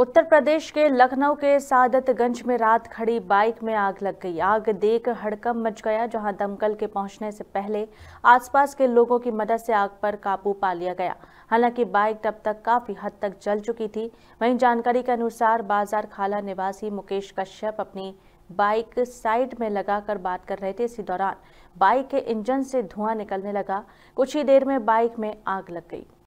उत्तर प्रदेश के लखनऊ के सादतगंज में रात खड़ी बाइक में आग लग गई आग देख हड़कम मच गया जहां दमकल के पहुंचने से पहले आसपास के लोगों की मदद से आग पर काबू पा लिया गया हालांकि बाइक तब तक काफी हद तक जल चुकी थी वहीं जानकारी के अनुसार बाजार खाला निवासी मुकेश कश्यप अपनी बाइक साइड में लगाकर बात कर रहे थे इसी दौरान बाइक के इंजन से धुआं निकलने लगा कुछ ही देर में बाइक में आग लग गई